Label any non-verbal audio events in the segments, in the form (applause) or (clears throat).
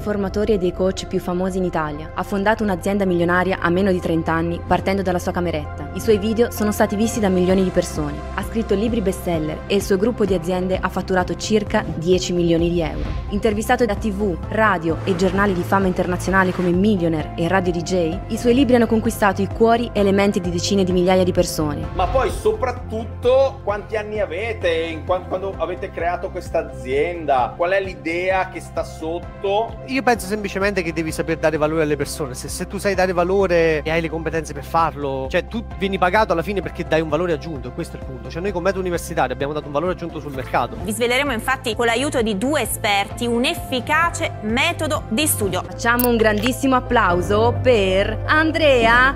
formatore dei coach più famosi in Italia. Ha fondato un'azienda milionaria a meno di 30 anni partendo dalla sua cameretta. I suoi video sono stati visti da milioni di persone scritto libri bestseller e il suo gruppo di aziende ha fatturato circa 10 milioni di euro. Intervistato da tv, radio e giornali di fama internazionale come Millionaire e Radio DJ, i suoi libri hanno conquistato i cuori e le menti di decine di migliaia di persone. Ma poi soprattutto quanti anni avete, quando avete creato questa azienda, qual è l'idea che sta sotto? Io penso semplicemente che devi saper dare valore alle persone, se, se tu sai dare valore e hai le competenze per farlo, cioè tu vieni pagato alla fine perché dai un valore aggiunto, questo è il punto. Cioè, cioè noi come meta universitaria abbiamo dato un valore aggiunto sul mercato. Vi sveleremo infatti con l'aiuto di due esperti un efficace metodo di studio. Facciamo un grandissimo applauso per Andrea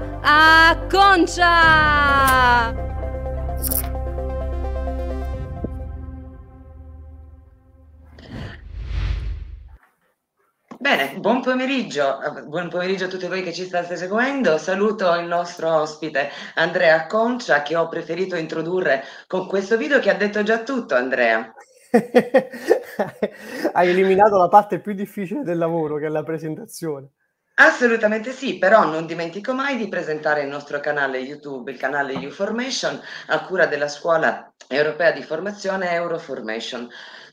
Acconcia! Bene, buon pomeriggio. buon pomeriggio, a tutti voi che ci state seguendo. Saluto il nostro ospite Andrea Concia che ho preferito introdurre con questo video che ha detto già tutto Andrea. (laughs) Hai eliminato la parte più difficile del lavoro che è la presentazione. Assolutamente sì, però non dimentico mai di presentare il nostro canale YouTube, il canale YouFormation, a cura della Scuola Europea di Formazione Euroformation.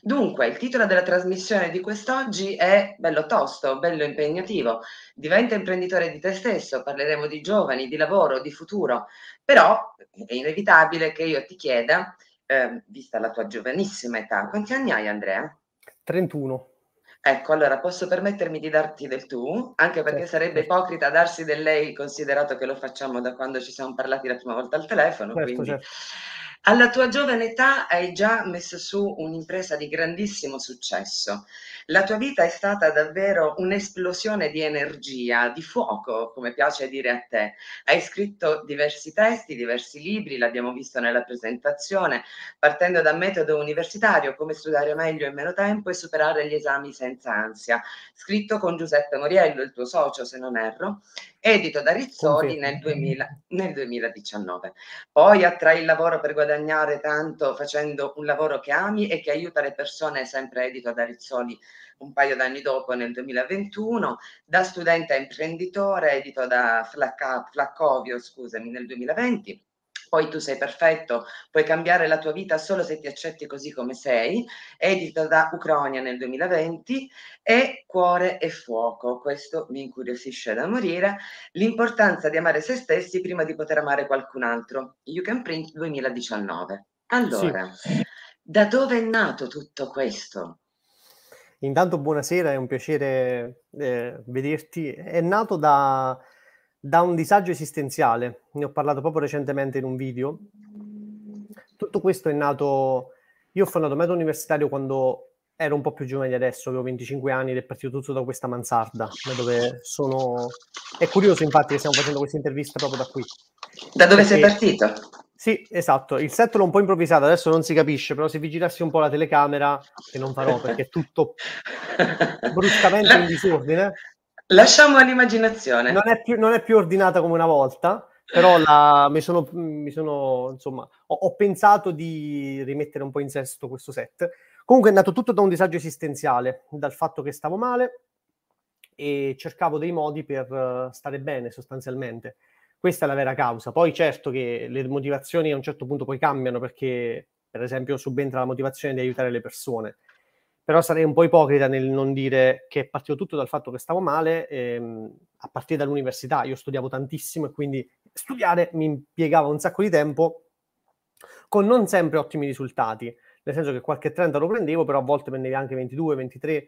Dunque, il titolo della trasmissione di quest'oggi è Bello tosto, bello impegnativo. Diventa imprenditore di te stesso, parleremo di giovani, di lavoro, di futuro. Però è inevitabile che io ti chieda, eh, vista la tua giovanissima età, quanti anni hai Andrea? 31. Ecco, allora posso permettermi di darti del tu, anche perché certo. sarebbe certo. ipocrita darsi del lei, considerato che lo facciamo da quando ci siamo parlati la prima volta al telefono. Certo, quindi... certo. Alla tua giovane età hai già messo su un'impresa di grandissimo successo. La tua vita è stata davvero un'esplosione di energia, di fuoco, come piace dire a te. Hai scritto diversi testi, diversi libri, l'abbiamo visto nella presentazione, partendo da metodo universitario, come studiare meglio in meno tempo e superare gli esami senza ansia, scritto con Giuseppe Moriello, il tuo socio, se non erro, edito da Rizzoli nel, 2000, nel, 2019. Poi attrai il lavoro per guadagnare tanto facendo un lavoro che ami e che aiuta le persone, sempre edito da Rizzoli un paio d'anni dopo, nel 2021, da studente a imprenditore, edito da Flaccovio scusami, nel 2020 poi tu sei perfetto, puoi cambiare la tua vita solo se ti accetti così come sei, edito da Ucronia nel 2020, e Cuore e Fuoco, questo mi incuriosisce da morire, l'importanza di amare se stessi prima di poter amare qualcun altro, You Can Print 2019. Allora, sì. da dove è nato tutto questo? Intanto buonasera, è un piacere eh, vederti. È nato da, da un disagio esistenziale. Ne ho parlato proprio recentemente in un video. Tutto questo è nato. Io ho fondato Meta Universitario quando ero un po' più giovane di adesso, avevo 25 anni ed è partito tutto da questa mansarda, dove sono... È curioso infatti che stiamo facendo questa intervista proprio da qui. Da dove Perché... sei partito? Sì, esatto. Il set l'ho un po' improvvisato, adesso non si capisce, però se vi girassi un po' la telecamera, che non farò perché è tutto (laughs) bruscamente in disordine. Lasciamo all'immaginazione. Non è più, non è più ordinata come una volta, però la, mi sono, mi sono insomma, ho, ho, pensato di rimettere un po' in sesto questo set. Comunque è nato tutto da un disagio esistenziale, dal fatto che stavo male e cercavo dei modi per eh, stare bene sostanzialmente. Questa è la vera causa. Poi certo che le motivazioni a un certo punto poi cambiano perché, per esempio, subentra la motivazione di aiutare le persone però sarei un po' ipocrita nel non dire che è partito tutto dal fatto che stavo male, ehm, a partire dall'università, io studiavo tantissimo e quindi studiare mi impiegava un sacco di tempo con non sempre ottimi risultati, nel senso che qualche 30 lo prendevo, però a volte prendevi anche 22, 23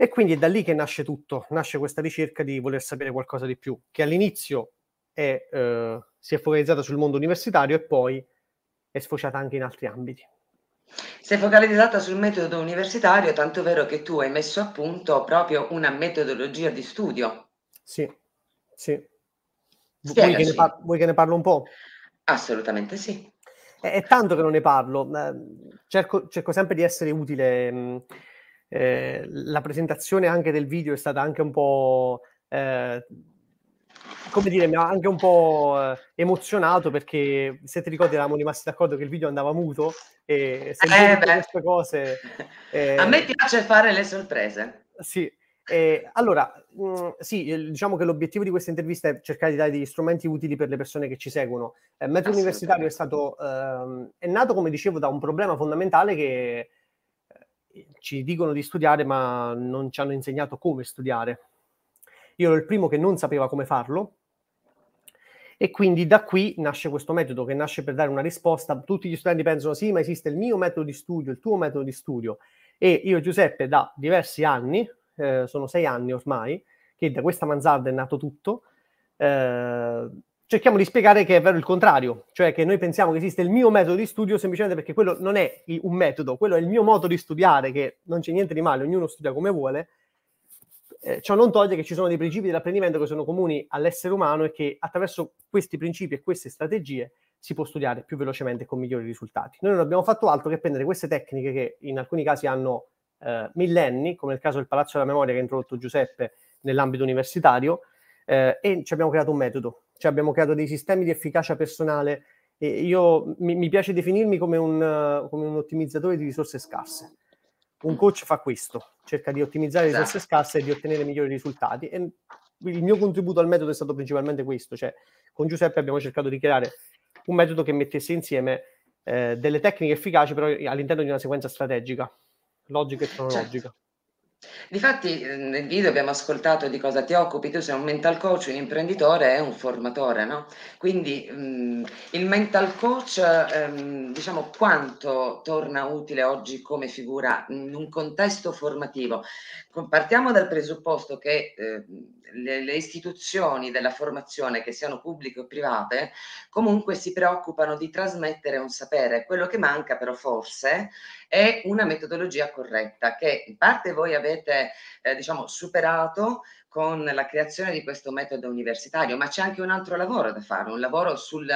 e quindi è da lì che nasce tutto, nasce questa ricerca di voler sapere qualcosa di più, che all'inizio è, eh, si è focalizzata sul mondo universitario e poi è sfociata anche in altri ambiti. Sei focalizzata sul metodo universitario, tanto vero che tu hai messo a punto proprio una metodologia di studio. Sì, sì. Vuoi che, par- vuoi che, ne parlo un po'? Assolutamente sì. È, è tanto che non ne parlo. Mm, cerco, cerco sempre di essere utile. Mm, eh, la presentazione anche del video è stata anche un po'... Eh, come dire, mi ha anche un po' eh, emozionato perché se ti ricordi eravamo rimasti d'accordo che il video andava muto e se eh queste cose... Eh, (laughs) a me eh, piace fare le sorprese. Sì, eh, allora, mh, mm, sì, diciamo che l'obiettivo di questa intervista è cercare di dare degli strumenti utili per le persone che ci seguono. Eh, Metro Universitario è, stato, ehm, è nato, come dicevo, da un problema fondamentale che eh, ci dicono di studiare ma non ci hanno insegnato come studiare. Io ero il primo che non sapeva come farlo e quindi da qui nasce questo metodo che nasce per dare una risposta. Tutti gli studenti pensano sì, ma esiste il mio metodo di studio, il tuo metodo di studio. E io Giuseppe da diversi anni, eh, sono sei anni ormai, che da questa manzarda è nato tutto, eh, cerchiamo di spiegare che è vero il contrario, cioè che noi pensiamo che esiste il mio metodo di studio semplicemente perché quello non è un metodo, quello è il mio modo di studiare, che non c'è niente di male, ognuno studia come vuole, eh, ciò non toglie che ci sono dei principi dell'apprendimento che sono comuni all'essere umano e che attraverso questi principi e queste strategie si può studiare più velocemente con migliori risultati. Noi non abbiamo fatto altro che prendere queste tecniche che in alcuni casi hanno eh, millenni, come nel caso del Palazzo della Memoria che ha introdotto Giuseppe nell'ambito universitario, eh, e ci abbiamo creato un metodo, ci abbiamo creato dei sistemi di efficacia personale. E io mi, mi piace definirmi come un, come un ottimizzatore di risorse scarse un coach fa questo, cerca di ottimizzare le risorse certo. scarse e di ottenere migliori risultati. E il mio contributo al metodo è stato principalmente questo, cioè con Giuseppe abbiamo cercato di creare un metodo che mettesse insieme eh, delle tecniche efficaci però all'interno di una sequenza strategica, logica e cronologica. Certo. Difatti ehm, nel video abbiamo ascoltato di cosa ti occupi, tu sei un mental coach, un imprenditore e un formatore, no? Quindi mh, mm, il mental coach, ehm, diciamo, quanto torna utile oggi come figura in un contesto formativo? Partiamo dal presupposto che... Eh, le, le istituzioni della formazione, che siano pubbliche o private, comunque si preoccupano di trasmettere un sapere. Quello che manca però forse è una metodologia corretta che in parte voi avete eh, diciamo, superato con la creazione di questo metodo universitario, ma c'è anche un altro lavoro da fare, un lavoro sul,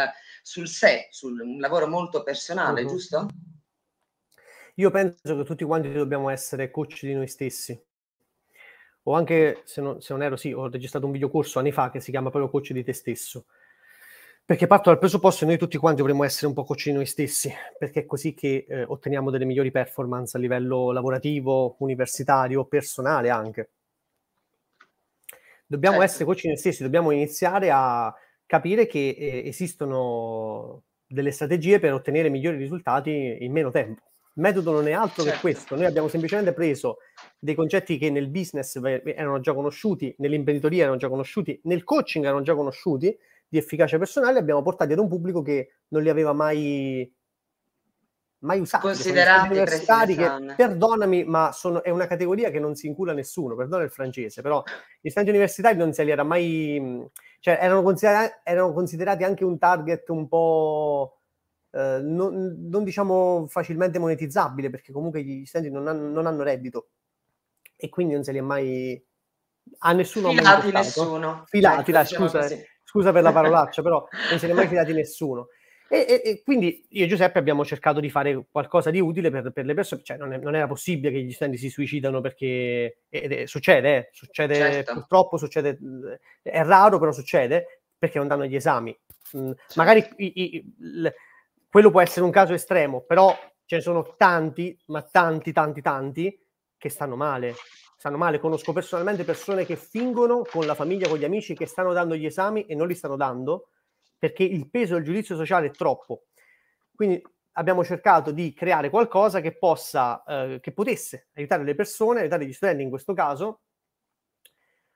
sul sé, sul, un lavoro molto personale, uh-huh. giusto? Io penso che tutti quanti dobbiamo essere coach di noi stessi, o anche se non, se non ero, sì, ho registrato un videocorso anni fa che si chiama proprio Coach di te stesso. Perché parto dal presupposto che noi tutti quanti dovremmo essere un po' coach di noi stessi, perché è così che eh, otteniamo delle migliori performance a livello lavorativo, universitario, personale anche. Dobbiamo certo. essere coach di noi stessi, dobbiamo iniziare a capire che eh, esistono delle strategie per ottenere migliori risultati in meno tempo metodo non è altro certo. che questo, noi abbiamo semplicemente preso dei concetti che nel business erano già conosciuti, nell'imprenditoria erano già conosciuti, nel coaching erano già conosciuti di efficacia personale, abbiamo portati ad un pubblico che non li aveva mai mai usati. Considerati universitari che, perdonami, ma sono, è una categoria che non si incula nessuno, perdona il francese, però gli studenti universitari non se li era mai... Cioè, erano considerati, erano considerati anche un target un po' eh, non, non, diciamo facilmente monetizzabile perché comunque gli studenti non hanno, non hanno reddito e quindi non se li è mai a nessuno filati nessuno certo, filati eh, la, diciamo scusa, scusa, per la (laughs) parolaccia però non se li è mai filati nessuno e, e, e, quindi io e Giuseppe abbiamo cercato di fare qualcosa di utile per, per le persone, cioè non, è, non, era possibile che gli studenti si suicidano perché è, succede, eh, succede certo. purtroppo, succede, è raro però succede perché non danno gli esami. Mm, certo. Magari i, i, l, quello può essere un caso estremo, però ce ne sono tanti, ma tanti, tanti, tanti che stanno male. Stanno male, conosco personalmente persone che fingono con la famiglia, con gli amici, che stanno dando gli esami e non li stanno dando perché il peso del giudizio sociale è troppo. Quindi abbiamo cercato di creare qualcosa che possa, eh, che potesse aiutare le persone, aiutare gli studenti in questo caso,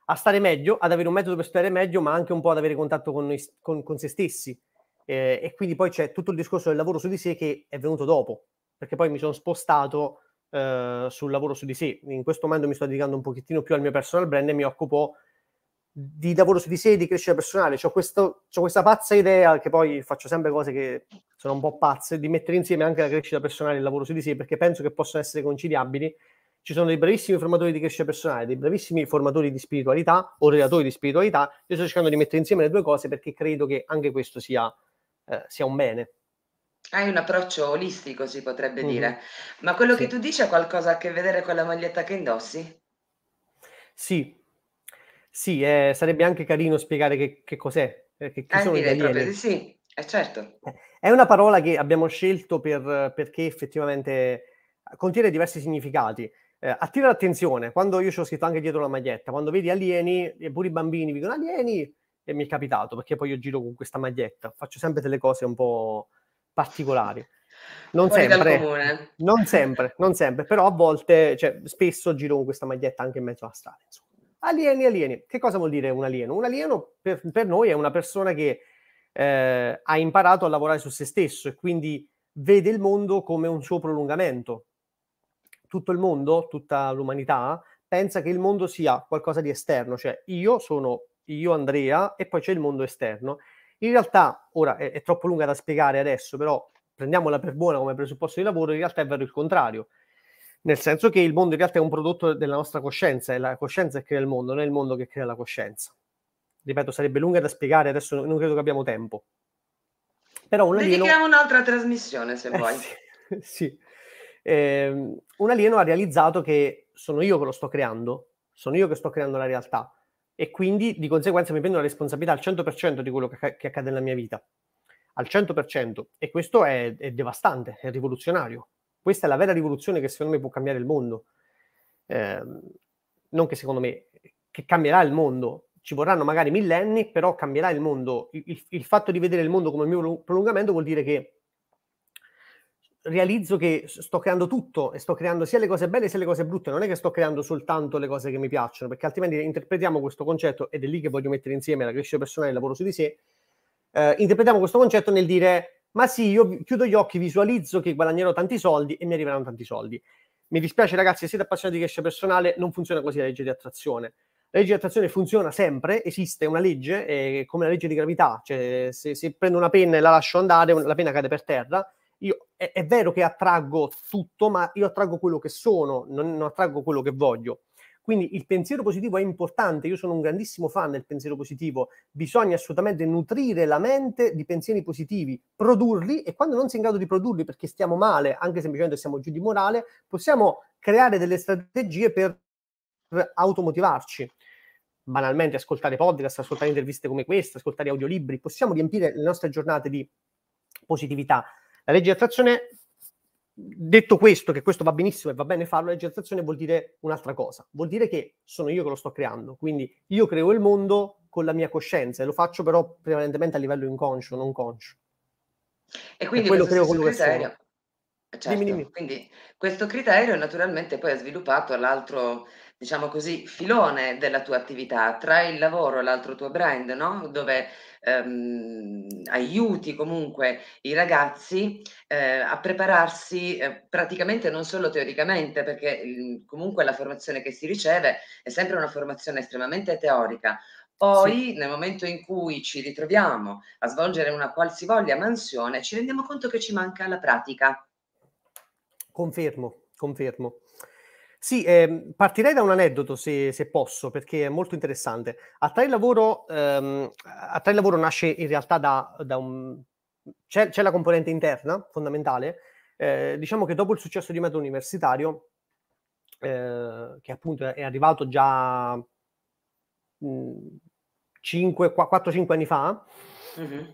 a stare meglio, ad avere un metodo per stare meglio, ma anche un po' ad avere contatto con, noi, con, con se stessi, eh, e quindi poi c'è tutto il discorso del lavoro su di sé che è venuto dopo, perché poi mi sono spostato eh, sul lavoro su di sé. In questo momento mi sto dedicando un pochettino più al mio personal brand e mi occupo di lavoro su di sé e di crescita personale. C'ho, questo, c'ho questa pazza idea, che poi faccio sempre cose che sono un po' pazze, di mettere insieme anche la crescita personale e il lavoro su di sé, perché penso che possano essere conciliabili. Ci sono dei bravissimi formatori di crescita personale, dei bravissimi formatori di spiritualità o relatori di spiritualità. Io sto cercando di mettere insieme le due cose perché credo che anche questo sia eh, sia un bene. Hai un approccio olistico, si potrebbe mm-hmm. dire. Ma quello sì. che tu dici ha qualcosa a che vedere con la maglietta che indossi? Sì, sì, eh, sarebbe anche carino spiegare che, che cos'è. Eh, che, che eh, direi proprio sì, è certo. Eh, è una parola che abbiamo scelto per, perché effettivamente contiene diversi significati. Eh, attira l'attenzione, quando io ci ho scritto anche dietro la maglietta, quando vedi alieni, e pure i bambini dicono alieni, e mi è capitato perché poi io giro con questa maglietta, faccio sempre delle cose un po' particolari. Non sempre, non sempre, non sempre, però a volte, cioè, spesso giro con questa maglietta anche in mezzo alla strada. Insomma. Alieni, alieni, che cosa vuol dire un alieno? Un alieno per, per noi è una persona che eh, ha imparato a lavorare su se stesso e quindi vede il mondo come un suo prolungamento. Tutto il mondo, tutta l'umanità pensa che il mondo sia qualcosa di esterno, cioè io sono io Andrea e poi c'è il mondo esterno. In realtà, ora è, è troppo lunga da spiegare adesso, però prendiamola per buona come presupposto di lavoro, in realtà è vero il contrario. Nel senso che il mondo in realtà è un prodotto della nostra coscienza, è la coscienza che crea il mondo, non è il mondo che crea la coscienza. Ripeto, sarebbe lunga da spiegare, adesso non credo che abbiamo tempo. Però un alieno... Dedichiamo un'altra trasmissione, se eh, vuoi. (laughs) Sì. sì. Eh, un alieno ha realizzato che sono io che lo sto creando, sono io che sto creando la realtà e quindi di conseguenza mi prendo la responsabilità al 100% di quello che, che accade nella mia vita. Al 100%. E questo è, è devastante, è rivoluzionario. Questa è la vera rivoluzione che secondo me può cambiare il mondo. Eh, non che secondo me, che cambierà il mondo. Ci vorranno magari millenni, però cambierà il mondo. Il, il, il fatto di vedere il mondo come un mio prolungamento vuol dire che realizzo che sto creando tutto e sto creando sia le cose belle sia le cose brutte, non è che sto creando soltanto le cose che mi piacciono, perché altrimenti interpretiamo questo concetto, ed è lì che voglio mettere insieme la crescita personale e il lavoro su di sé, eh, interpretiamo questo concetto nel dire, ma sì, io chiudo gli occhi, visualizzo che guadagnerò tanti soldi e mi arriveranno tanti soldi. Mi dispiace ragazzi, se siete appassionati di crescita personale, non funziona così la legge di attrazione. La legge di attrazione funziona sempre, esiste una legge, eh, come la legge di gravità, cioè se, se prendo una penna e la lascio andare, la penna cade per terra, io, è, è, vero che attraggo tutto, ma io attraggo quello che sono, non, non attraggo quello che voglio. Quindi il pensiero positivo è importante, io sono un grandissimo fan del pensiero positivo, bisogna assolutamente nutrire la mente di pensieri positivi, produrli e quando non si è in grado di produrli perché stiamo male, anche semplicemente siamo giù di morale, possiamo creare delle strategie per automotivarci. Banalmente ascoltare podcast, ascoltare interviste come questa, ascoltare audiolibri, possiamo riempire le nostre giornate di positività. La legge di attrazione, detto questo, che questo va benissimo e va bene farlo, la legge di attrazione vuol dire un'altra cosa, vuol dire che sono io che lo sto creando, quindi io creo il mondo con la mia coscienza e lo faccio però prevalentemente a livello inconscio, non conscio. E quindi questo quello creo quello criterio. Certo. Dimmi, dimmi. Quindi questo criterio naturalmente poi è sviluppato l'altro diciamo così, filone della tua attività, tra il lavoro e l'altro tuo brand, no? dove ehm, aiuti comunque i ragazzi eh, a prepararsi eh, praticamente non solo teoricamente, perché eh, comunque la formazione che si riceve è sempre una formazione estremamente teorica, poi, sì. nel momento in cui ci ritroviamo a svolgere una qualsivoglia mansione, ci rendiamo conto che ci manca la pratica. Confermo, confermo. Sì, eh, partirei da un aneddoto se, se, posso, perché è molto interessante. Attrai Lavoro, ehm, Attrai Lavoro nasce in realtà da, da un... C'è, c'è, la componente interna fondamentale. Eh, diciamo che dopo il successo di metodo universitario, eh, che appunto è arrivato già 4-5 mm, anni fa, mm-hmm.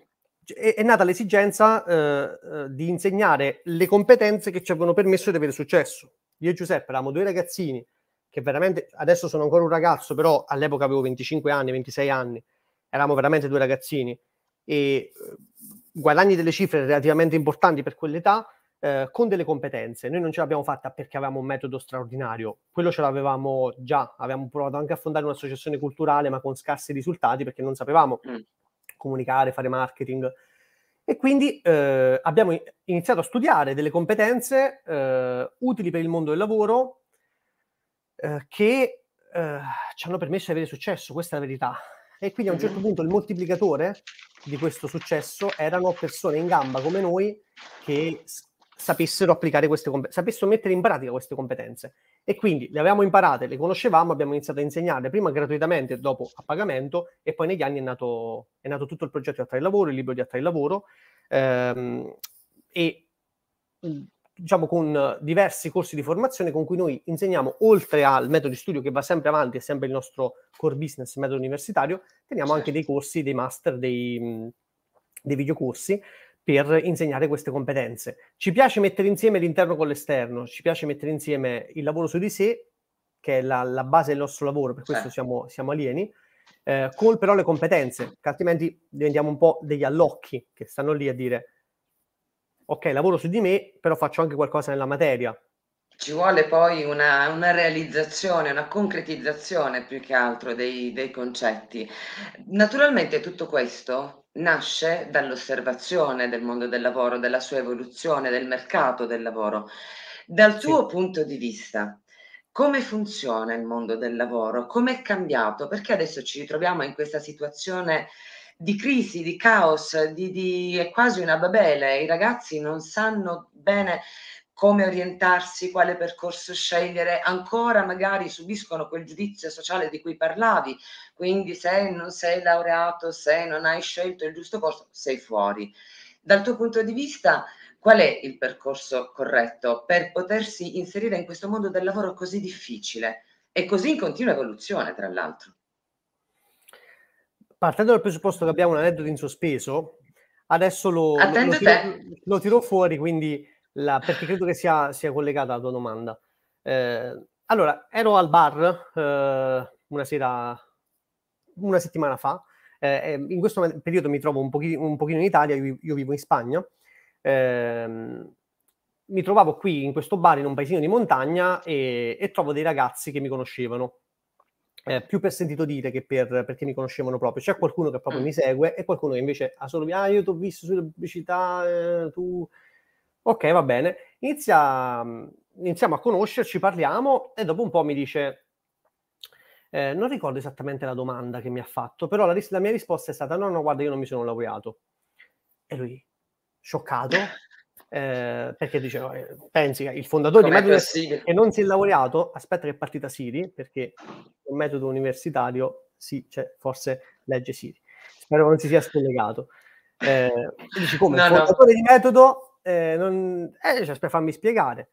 è, è, nata l'esigenza eh, eh, di insegnare le competenze che ci avevano permesso di avere successo io e Giuseppe eravamo due ragazzini che veramente, adesso sono ancora un ragazzo, però all'epoca avevo 25 anni, 26 anni, eravamo veramente due ragazzini e eh, guadagni delle cifre relativamente importanti per quell'età eh, con delle competenze. Noi non ce l'abbiamo fatta perché avevamo un metodo straordinario, quello ce l'avevamo già, avevamo provato anche a fondare un'associazione culturale ma con scarsi risultati perché non sapevamo mm. comunicare, fare marketing, e quindi eh, abbiamo iniziato a studiare delle competenze eh, utili per il mondo del lavoro eh, che eh, ci hanno permesso di avere successo, questa è la verità. E quindi a un certo mhm. punto il moltiplicatore di questo successo erano persone in gamba come noi che sapessero applicare queste competenze, sapessero mettere in pratica queste competenze. E quindi le avevamo imparate, le conoscevamo, abbiamo iniziato a insegnarle prima gratuitamente, dopo a pagamento e poi negli anni è nato, è nato tutto il progetto di Attrai Lavoro, il libro di Attrai Lavoro ehm, e diciamo con diversi corsi di formazione con cui noi insegniamo oltre al metodo di studio che va sempre avanti, è sempre il nostro core business, metodo universitario, teniamo anche certo. dei corsi, dei master, dei, dei videocorsi per insegnare queste competenze. Ci piace mettere insieme l'interno con l'esterno, ci piace mettere insieme il lavoro su di sé, che è la, la base del nostro lavoro, per questo certo. siamo, siamo, alieni, eh, con però le competenze, che altrimenti diventiamo un po' degli allocchi che stanno lì a dire ok, lavoro su di me, però faccio anche qualcosa nella materia. Ci vuole poi una, una realizzazione, una concretizzazione più che altro dei, dei concetti. Naturalmente tutto questo nasce dall'osservazione del mondo del lavoro, della sua evoluzione, del mercato del lavoro. Dal tuo sì. punto di vista, come funziona il mondo del lavoro? Come è cambiato? Perché adesso ci ritroviamo in questa situazione di crisi, di caos, di, di, è quasi una babele, i ragazzi non sanno bene come orientarsi, quale percorso scegliere, ancora magari subiscono quel giudizio sociale di cui parlavi, quindi se non sei laureato, se non hai scelto il giusto corso, sei fuori. Dal tuo punto di vista, qual è il percorso corretto per potersi inserire in questo mondo del lavoro così difficile e così in continua evoluzione, tra l'altro? Partendo dal presupposto che abbiamo un aneddoto in sospeso, adesso lo, lo, lo, tiro, lo tiro fuori, quindi la, perché credo che sia, sia, collegata alla tua domanda. Eh, allora, ero al bar eh, una sera, una settimana fa. Eh, in questo periodo mi trovo un pochino, un pochino in Italia, io, io, vivo in Spagna. Ehm, mi trovavo qui in questo bar in un paesino di montagna e, e trovo dei ragazzi che mi conoscevano. Eh, più per sentito dire che per, perché mi conoscevano proprio. C'è qualcuno che proprio mm. mi segue e qualcuno che invece ha solo, ah, io ti ho visto sulle pubblicità, eh, tu Ok, va bene. Inizia, mm, iniziamo a conoscerci, parliamo e dopo un po' mi dice... Eh, non ricordo esattamente la domanda che mi ha fatto, però la, ris- la mia risposta è stata no, no, guarda, io non mi sono laureato. E lui, scioccato, (laughs) eh, perché dice, eh, pensi che il fondatore Com'è di Metodo che non si è laureato, aspetta che è partita Siri, perché un metodo universitario, sì, cioè, forse legge Siri. Spero che non si sia spiegato. Eh, dici come, no, fondatore no. di Metodo eh, non, eh, cioè, per farmi spiegare.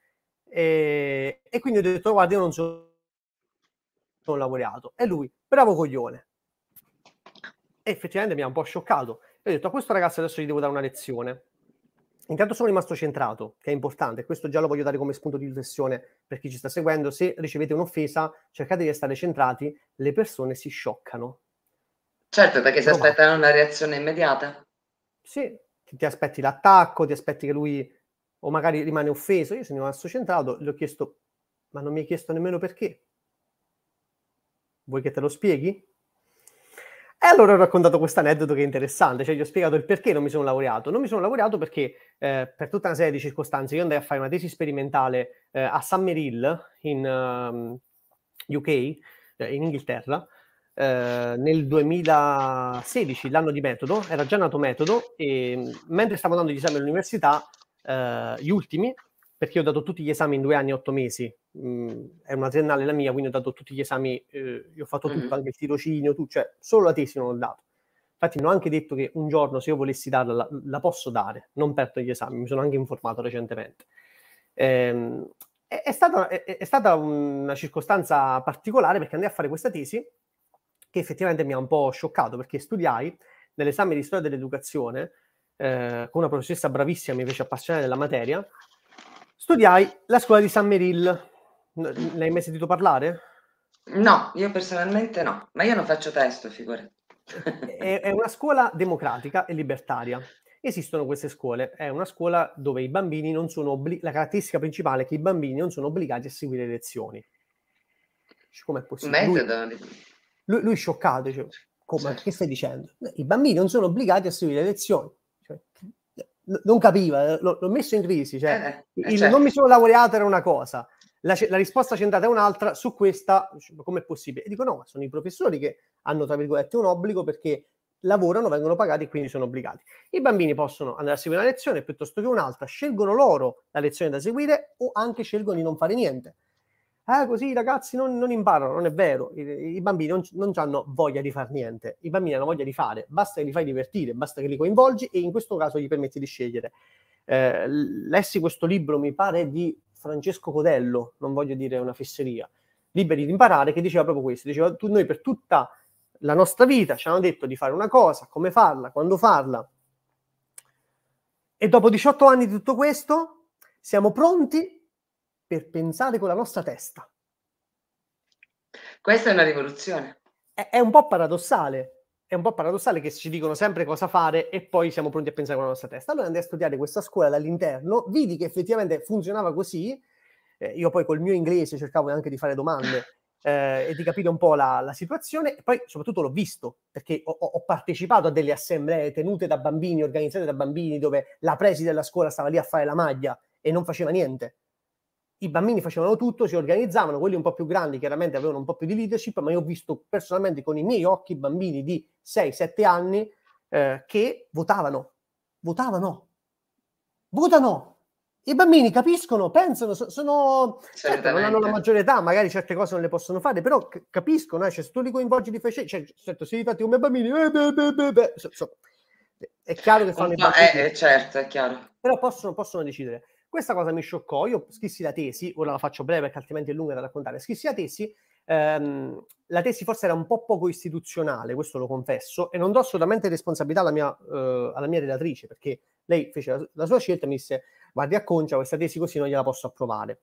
E, eh, e, quindi ho detto, guarda, io non sono, sono laureato. E lui, bravo coglione. E effettivamente mi ha un po' scioccato. E ho detto, a questo ragazzo adesso gli devo dare una lezione. Intanto sono rimasto centrato, che è importante, questo già lo voglio dare come spunto di riflessione per chi ci sta seguendo. Se ricevete un'offesa, cercate di stare centrati, le persone si scioccano. Certo, perché si aspettano una reazione immediata. Sì, ti aspetti l'attacco, ti aspetti che lui o magari rimane offeso. Io sono rimasto centrato, gli ho chiesto, ma non mi hai chiesto nemmeno perché. Vuoi che te lo spieghi? E allora ho raccontato questo aneddoto che è interessante, cioè gli ho spiegato il perché non mi sono laureato. Non mi sono laureato perché eh, per tutta una serie di circostanze io andai a fare una tesi sperimentale eh, a Summer Hill in um, ehm, UK, eh, in Inghilterra, eh, nel 2016, l'anno di Metodo, era già nato Metodo e mentre stavo dando gli esami all'università, eh, gli ultimi, perché ho dato tutti gli esami in due anni e otto mesi, mm, è una triennale la mia, quindi ho dato tutti gli esami, eh, io ho fatto tutto, mm-hmm. anche il tirocinio, tu, cioè solo la tesi non ho dato. Infatti mi hanno anche detto che un giorno se io volessi darla la, la posso dare, non perdo gli esami, mi sono anche informato recentemente. Ehm, è, stata, è, è, stata, una circostanza particolare perché andai a fare questa tesi che effettivamente mi ha un po' scioccato perché studiai nell'esame di storia dell'educazione eh, con una professoressa bravissima mi fece appassionare della materia. Studiai la scuola di San Meril. ne hai mai sentito parlare? No, io personalmente no, ma io non faccio testo, figure. (laughs) è, è una scuola democratica e libertaria esistono queste scuole. È una scuola dove i bambini non sono obbligati, la caratteristica principale è che i bambini non sono obbligati a seguire le lezioni. Come è possibile? Metodo. Lui, lui scioccato, dice, come, che stai dicendo? I bambini non sono obbligati a seguire le lezioni. Cioè, non capiva, l'ho, l'ho, messo in crisi. Cioè, eh, eh, il, eh, certo. Non mi sono laureato era una cosa, la, la, risposta centrata è un'altra, su questa come è possibile? E dico no, sono i professori che hanno, tra virgolette, un obbligo perché lavorano, vengono pagati e quindi sono obbligati. I bambini possono andare a seguire una lezione piuttosto che un'altra, scelgono loro la lezione da seguire o anche scelgono di non fare niente ah così i ragazzi non, non imparano, non è vero, i, i bambini non, non hanno voglia di fare niente, i bambini hanno voglia di fare, basta che li fai divertire, basta che li coinvolgi e in questo caso gli permetti di scegliere. Eh, lessi questo libro, mi pare, di Francesco Codello, non voglio dire una fesseria, Liberi di imparare, che diceva proprio questo, diceva tu, noi per tutta la nostra vita ci hanno detto di fare una cosa, come farla, quando farla. E dopo 18 anni di tutto questo siamo pronti per pensare con la nostra testa. Questa è una rivoluzione. È, è un po' paradossale, è un po' paradossale che ci dicono sempre cosa fare e poi siamo pronti a pensare con la nostra testa. Allora andai a studiare questa scuola dall'interno, vidi che effettivamente funzionava così, eh, io poi col mio inglese cercavo anche di fare domande (laughs) eh, e di capire un po' la, la, situazione, e poi soprattutto l'ho visto, perché ho, ho, partecipato a delle assemblee tenute da bambini, organizzate da bambini, dove la preside della scuola stava lì a fare la maglia e non faceva niente i bambini facevano tutto, si organizzavano, quelli un po' più grandi chiaramente avevano un po' più di leadership, ma io ho visto personalmente con i miei occhi bambini di 6-7 anni eh, che votavano, votavano, votano. I bambini capiscono, pensano, sono, certo, non hanno la maggiore età, magari certe cose non le possono fare, però c- capiscono, eh, cioè, se tu li coinvolgi di fece, cioè, certo, se li fatti come bambini, eh, beh, beh, beh, so, so. è chiaro che fanno no, i bambini. Eh, eh, certo, è chiaro. Però possono, possono decidere. Questa cosa mi scioccò, io scrissi la tesi, ora la faccio breve perché altrimenti è lunga da raccontare, scrissi la tesi, ehm, la tesi forse era un po' poco istituzionale, questo lo confesso, e non do assolutamente responsabilità alla mia, eh, alla mia relatrice perché lei fece la, la, sua scelta e mi disse guardi a Concia questa tesi così non gliela posso approvare.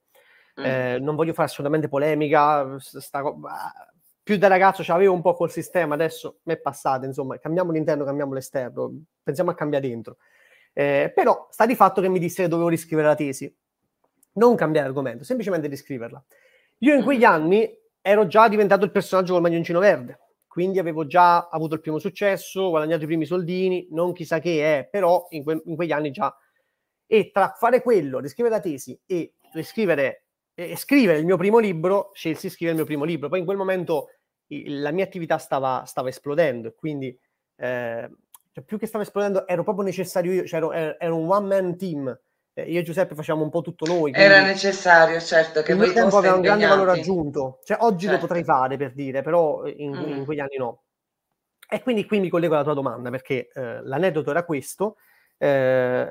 Mm. Eh, non voglio fare assolutamente polemica, sta, ah, più da ragazzo ce l'avevo un po' col sistema, adesso mi è passata, insomma, cambiamo l'interno, cambiamo l'esterno, pensiamo a cambiare dentro. Eh, però sta di fatto che mi disse che dovevo riscrivere la tesi. Non cambiare argomento, semplicemente riscriverla. Io in quegli mm. anni ero già diventato il personaggio col maglioncino verde, quindi avevo già avuto il primo successo, guadagnato i primi soldini, non chissà che è, però in, que- in quegli anni già. E tra fare quello, riscrivere la tesi e riscrivere e scrivere il mio primo libro, scelsi scrivere il mio primo libro. Poi in quel momento la mia attività stava, stava esplodendo, quindi eh, cioè, più che stava esplodendo, ero proprio necessario io, cioè, ero, er, ero un one man team. io e Giuseppe facciamo un po' tutto noi. Quindi... Era necessario, certo, che voi tempo aveva un grande valore aggiunto. Cioè, oggi certo. lo potrei fare per dire, però in, mm. in, quegli anni no. E quindi qui mi collego alla tua domanda, perché eh, l'aneddoto era questo. Eh,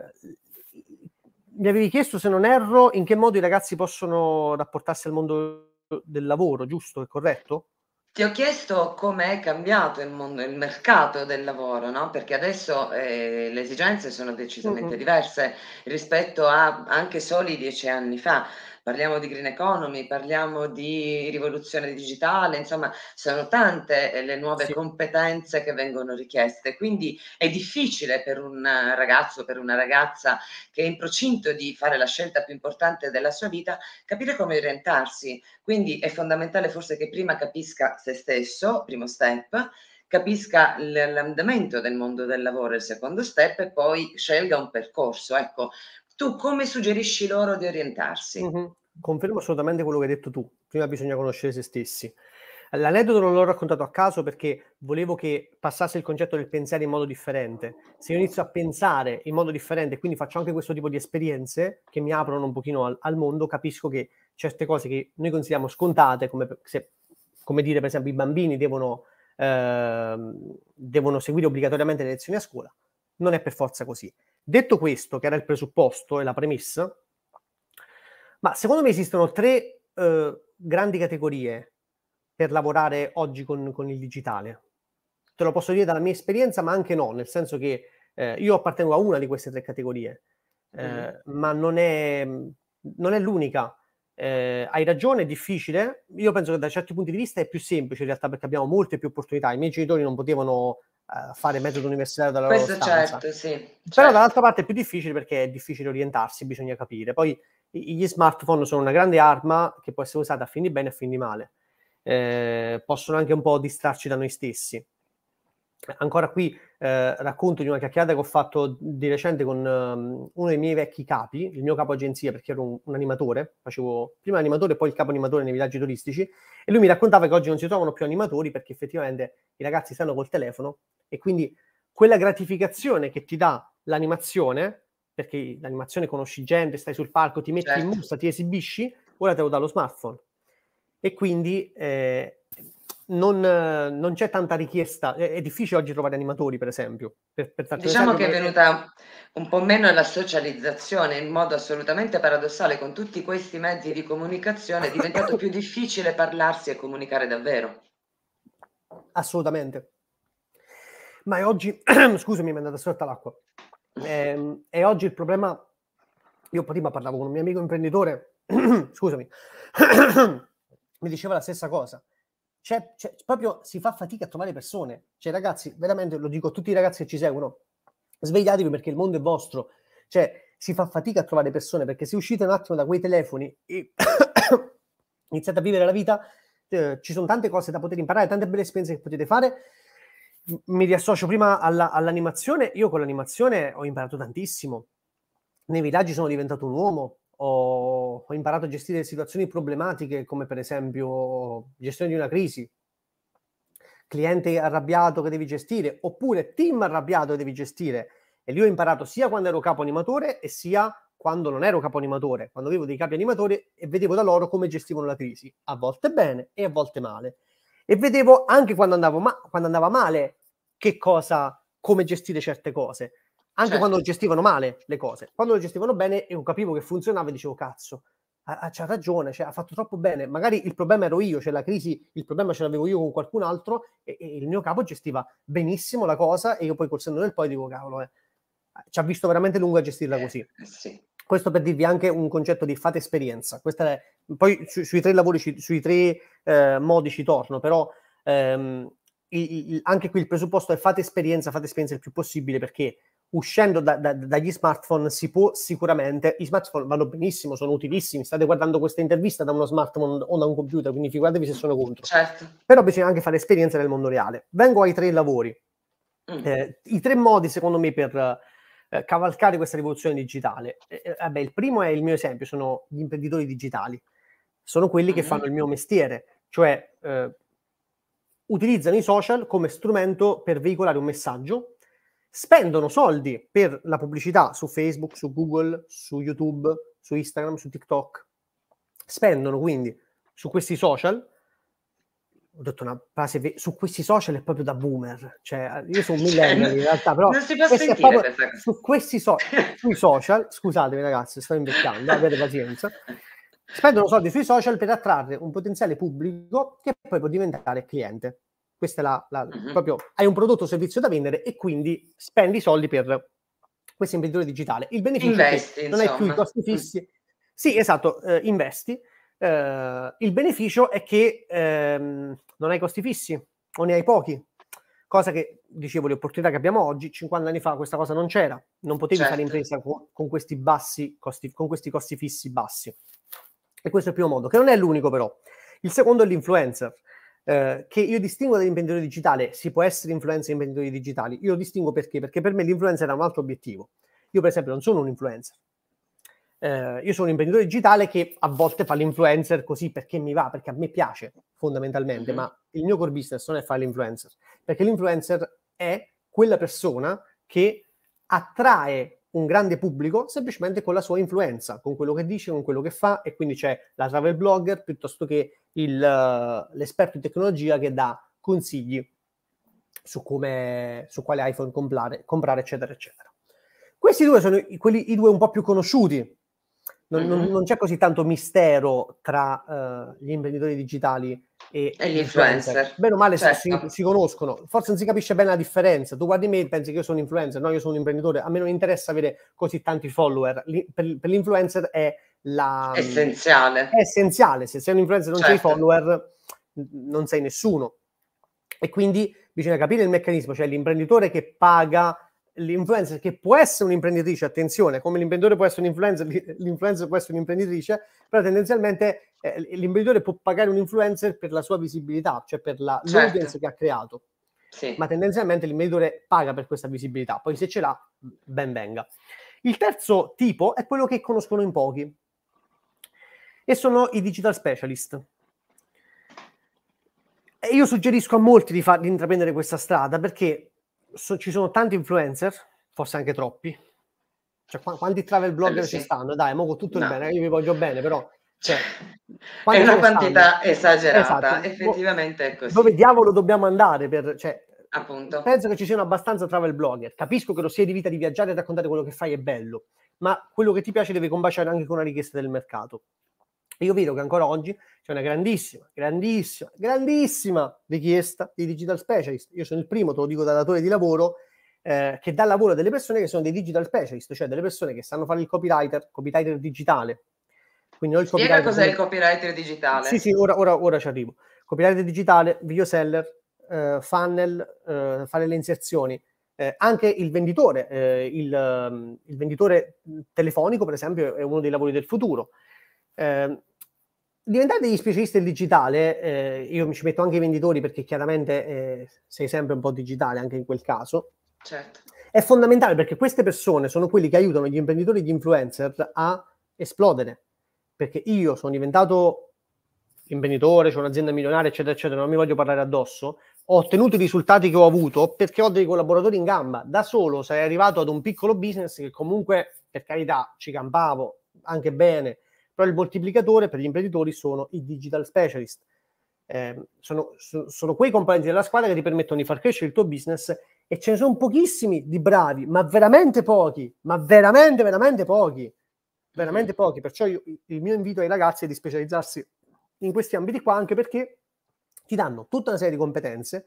mi avevi chiesto, se non erro, in che modo i ragazzi possono rapportarsi al mondo del lavoro, giusto? È corretto? Ti ho chiesto come è cambiato il, mondo, il mercato del lavoro, no? perché adesso eh, le esigenze sono decisamente mm-hmm. diverse rispetto a anche soli dieci anni fa parliamo di green economy, parliamo di rivoluzione digitale, insomma sono tante eh, le nuove sì. competenze che vengono richieste, quindi è difficile per un ragazzo, per una ragazza che è in procinto di fare la scelta più importante della sua vita, capire come orientarsi, quindi è fondamentale forse che prima capisca se stesso, primo step, capisca l'andamento del mondo del lavoro, il secondo step, e poi scelga un percorso. Ecco, tu come suggerisci loro di orientarsi? Mm-hmm. Confermo assolutamente quello che hai detto tu, prima bisogna conoscere se stessi. L'aneddoto non l'ho raccontato a caso perché volevo che passasse il concetto del pensare in modo differente. Se io inizio a pensare in modo differente, quindi faccio anche questo tipo di esperienze che mi aprono un pochino al, al mondo, capisco che certe cose che noi consideriamo scontate, come, se, come dire per esempio i bambini devono, eh, devono seguire obbligatoriamente le lezioni a scuola, non è per forza così. Detto questo, che era il presupposto e la premessa, ma secondo me esistono tre eh, grandi categorie per lavorare oggi con, con, il digitale. Te lo posso dire dalla mia esperienza, ma anche no, nel senso che eh, io appartengo a una di queste tre categorie, eh, mm. ma non è, non è l'unica. Eh, hai ragione, è difficile. Io penso che da certi punti di vista è più semplice in realtà perché abbiamo molte più opportunità. I miei genitori non potevano fare metodo universitario dalla Questo loro stanza. Certo, sì, certo. Però dall'altra parte è più difficile perché è difficile orientarsi, bisogna capire. Poi gli smartphone sono una grande arma che può essere usata a fini bene e a fini male. Eh, possono anche un po' distrarci da noi stessi ancora qui eh, racconto di una chiacchierata che ho fatto di recente con um, uno dei miei vecchi capi, il mio capo agenzia, perché ero un, un animatore, facevo prima l'animatore e poi il capo animatore nei villaggi turistici, e lui mi raccontava che oggi non si trovano più animatori perché effettivamente i ragazzi stanno col telefono e quindi quella gratificazione che ti dà l'animazione, perché l'animazione conosci gente, stai sul palco, ti metti certo. in mostra, ti esibisci, ora te lo dà lo smartphone. E quindi... Eh, non, non, c'è tanta richiesta, è, è, difficile oggi trovare animatori per esempio. Per, per diciamo esempio, che è venuta un po' meno la socializzazione in modo assolutamente paradossale, con tutti questi mezzi di comunicazione è diventato più (laughs) difficile parlarsi e comunicare davvero. Assolutamente. Ma oggi, (clears throat) scusami, mi è andata sotto l'acqua. E, ehm, e oggi il problema, io prima parlavo con un mio amico imprenditore, (clears throat) scusami, (clears throat) mi diceva la stessa cosa c'è, cioè, c'è, cioè, proprio si fa fatica a trovare persone. Cioè, ragazzi, veramente lo dico a tutti i ragazzi che ci seguono, svegliatevi perché il mondo è vostro. Cioè, si fa fatica a trovare persone perché se uscite un attimo da quei telefoni e (coughs) iniziate a vivere la vita, eh, ci sono tante cose da poter imparare, tante belle esperienze che potete fare. Mi riassocio prima alla, all'animazione. Io con l'animazione ho imparato tantissimo. Nei villaggi sono diventato un uomo, ho, ho imparato a gestire situazioni problematiche come per esempio gestione di una crisi, cliente arrabbiato che devi gestire, oppure team arrabbiato che devi gestire. E lì ho imparato sia quando ero capo animatore e sia quando non ero capo animatore, quando avevo dei capi animatori e vedevo da loro come gestivano la crisi, a volte bene e a volte male. E vedevo anche quando, andavo ma- quando andava male che cosa, come gestire certe cose anche certo. quando gestivano male le cose. Quando lo gestivano bene io capivo che funzionava e dicevo cazzo, ha, ha, c'ha ragione, cioè, ha fatto troppo bene. Magari il problema ero io, cioè la crisi, il problema ce l'avevo io con qualcun altro e, e il mio capo gestiva benissimo la cosa e io poi col senno del poi dico cavolo, eh, ci ha visto veramente lungo a gestirla eh, così. Sì. Questo per dirvi anche un concetto di fate esperienza. È, poi su, sui tre lavori, sui tre eh, modi ci torno, però ehm, il, il, anche qui il presupposto è fate esperienza, fate esperienza il più possibile perché uscendo da, da, dagli smartphone si può sicuramente, gli smartphone vanno benissimo, sono utilissimi, state guardando questa intervista da uno smartphone o da un computer, quindi figuratevi se sono contro. Certo. Però bisogna anche fare esperienza nel mondo reale. Vengo ai tre lavori. Mm. Eh, I tre modi, secondo me, per eh, cavalcare questa rivoluzione digitale. Eh, eh vabbè, il primo è il mio esempio, sono gli imprenditori digitali. Sono quelli mm. che fanno il mio mestiere, cioè eh, utilizzano i social come strumento per veicolare un messaggio spendono soldi per la pubblicità su Facebook, su Google, su YouTube, su Instagram, su TikTok. Spendono quindi su questi social. Ho detto una frase ve- su questi social è proprio da boomer, cioè io sono un cioè, millennial in realtà, però non si può sentire, proprio, su questi so- sui (laughs) social, scusatemi ragazzi, sto invecchiando, abbiate pazienza. Spendono soldi sui social per attrarre un potenziale pubblico che poi può diventare cliente. Questa è la, la uh-huh. proprio, hai un prodotto o servizio da vendere e quindi spendi soldi per questo imprenditore digitale. Il beneficio investi, non insomma. hai più i costi fissi. Sì, esatto, eh, investi. Eh, il beneficio è che ehm, non hai costi fissi o ne hai pochi. Cosa che, dicevo, le opportunità che abbiamo oggi, 50 anni fa questa cosa non c'era. Non potevi certo. fare impresa con, con, questi bassi costi, con questi costi fissi bassi. E questo è il primo modo, che non è l'unico però. Il secondo è l'influencer. Eh, che io distingo dall'imprenditore digitale, si può essere influencer e imprenditori digitali, io lo distingo perché? Perché per me l'influencer ha un altro obiettivo. Io per esempio non sono un influencer, eh, io sono un imprenditore digitale che a volte fa l'influencer così perché mi va, perché a me piace fondamentalmente, mm-hmm. ma il mio core business non è fare l'influencer, perché l'influencer è quella persona che attrae un grande pubblico semplicemente con la sua influenza, con quello che dice, con quello che fa e quindi c'è la travel blogger piuttosto che il, eh, l'esperto in tecnologia che dà consigli su, come, su quale iPhone comprare, comprare, eccetera, eccetera. Questi due sono i, quelli, i due un po' più conosciuti, non, mm-hmm. non, non c'è così tanto mistero tra uh, gli imprenditori digitali e, e gli influencer. Bene o male certo. si, si, conoscono, forse non si capisce bene la differenza. Tu guardi me e pensi che io sono un influencer, no, io sono un imprenditore, a me non interessa avere così tanti follower. L- per, per, l'influencer è la... Mm, essenziale. È essenziale, se sei un influencer e non certo. sei follower, non sei nessuno. E quindi bisogna capire il meccanismo, cioè l'imprenditore che paga l'influencer che può essere un'imprenditrice, attenzione, come l'imprenditore può essere un'influencer, (laughs) l'influencer può essere un'imprenditrice, però tendenzialmente eh, l'imprenditore può pagare un influencer per la sua visibilità, cioè per la, certo. l'audience che ha creato. Sì. Ma tendenzialmente l'imprenditore paga per questa visibilità, poi se ce l'ha, ben venga. Il terzo tipo è quello che conoscono in pochi e sono i digital specialist. E io suggerisco a molti di, far, di intraprendere questa strada perché so, ci sono tanti influencer, forse anche troppi. Cioè, qu- quanti travel blogger eh, ci stanno? Dai, mo con tutto no. il bene, io vi voglio bene, però cioè, è una quantità stanno? esagerata, esatto. effettivamente è così. Dove diavolo dobbiamo andare per... Cioè, Appunto. Penso che ci siano abbastanza travel blogger. Capisco che lo sia di vita di viaggiare e raccontare quello che fai è bello, ma quello che ti piace deve combaciare anche con la richiesta del mercato. Io vedo che ancora oggi c'è una grandissima, grandissima, grandissima richiesta di digital specialist. Io sono il primo, te lo dico da datore di lavoro, eh, che dà lavoro a delle persone che sono dei digital specialist, cioè delle persone che sanno fare il copywriter, copywriter digitale, quindi noi Spiega cos'è il copyright digitale. Sì, sì, ora, ora, ora ci arrivo. Copyright digitale, video seller, eh, funnel, eh, fare le inserzioni. Eh, anche il venditore, eh, il, mm, il, venditore mm, telefonico, per esempio, è uno dei lavori del futuro. Ehm, diventare degli specialisti del digitale, eh, io mi ci metto anche i venditori perché chiaramente eh, sei sempre un po' digitale anche in quel caso. Certo. È fondamentale perché queste persone sono quelli che aiutano gli imprenditori di influencer a esplodere perché io sono diventato imprenditore, c'è un'azienda milionaria, eccetera, eccetera, non mi voglio parlare addosso, ho ottenuto i risultati che ho avuto perché ho dei collaboratori in gamba. Da solo sei arrivato ad un piccolo business che comunque, per carità, ci campavo anche bene, però il moltiplicatore per gli imprenditori sono i digital specialist. Eh, sono, sono quei componenti della squadra che ti permettono di far crescere il tuo business e ce ne sono pochissimi di bravi, ma veramente pochi, ma veramente, veramente pochi veramente pochi, perciò io, il mio invito ai ragazzi è di specializzarsi in questi ambiti qua, anche perché ti danno tutta una serie di competenze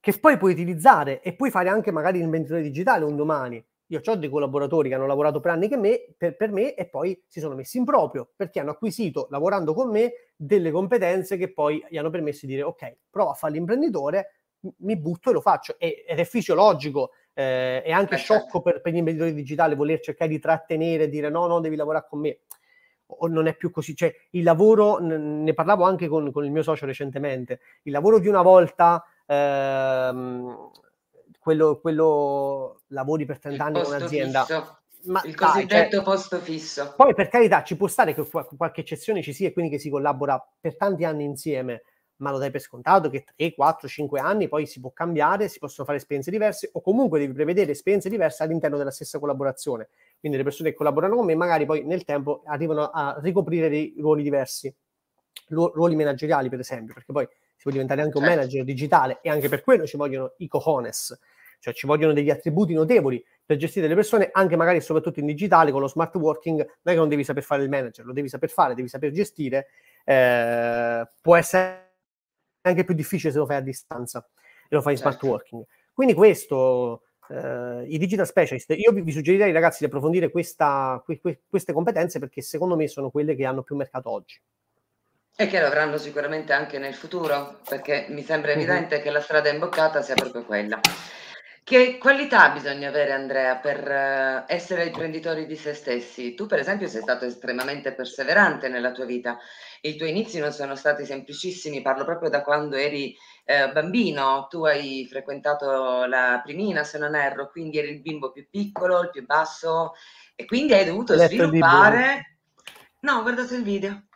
che poi puoi utilizzare e puoi fare anche magari il venditore digitale un domani. Io ho dei collaboratori che hanno lavorato per anni che me, per, per, me e poi si sono messi in proprio perché hanno acquisito, lavorando con me, delle competenze che poi gli hanno permesso di dire ok, provo a fare l'imprenditore, mi butto e lo faccio. ed è fisiologico eh, è anche eh, certo. sciocco per, per, gli imprenditori digitali voler cercare di trattenere, dire no, no, devi lavorare con me. O non è più così, cioè il lavoro, ne parlavo anche con, con il mio socio recentemente, il lavoro di una volta, ehm, quello, quello lavori per 30 anni in un'azienda, Ma, il cosiddetto dai, cioè, posto fisso. Poi per carità ci può stare che qualche eccezione ci sia e quindi che si collabora per tanti anni insieme, ma lo dai per scontato che 3, 4, 5 anni poi si può cambiare, si possono fare esperienze diverse o comunque devi prevedere esperienze diverse all'interno della stessa collaborazione. Quindi le persone che collaborano con me magari poi nel tempo arrivano a ricoprire dei ruoli diversi, ruoli manageriali per esempio, perché poi si può diventare anche un certo. manager digitale e anche per quello ci vogliono i cojones, cioè ci vogliono degli attributi notevoli per gestire le persone, anche magari e soprattutto in digitale, con lo smart working, non è che non devi saper fare il manager, lo devi saper fare, devi saper gestire, eh, può essere anche più difficile se lo fai a distanza e lo fai in certo. smart working. Quindi questo, eh, i digital specialist, io vi, suggerirei ragazzi di approfondire questa, que, que, queste competenze perché secondo me sono quelle che hanno più mercato oggi. E che lo avranno sicuramente anche nel futuro, perché mi sembra mhm. evidente mm-hmm. che la strada imboccata sia proprio quella. Che qualità bisogna avere, Andrea, per eh, essere imprenditori di se stessi? Tu, per esempio, sei stato estremamente perseverante nella tua vita. I tuoi inizi non sono stati semplicissimi, parlo proprio da quando eri eh, bambino. Tu hai frequentato la primina, se non erro, quindi eri il bimbo più piccolo, il più basso, e quindi hai dovuto Letto sviluppare. No, ho guardato il video.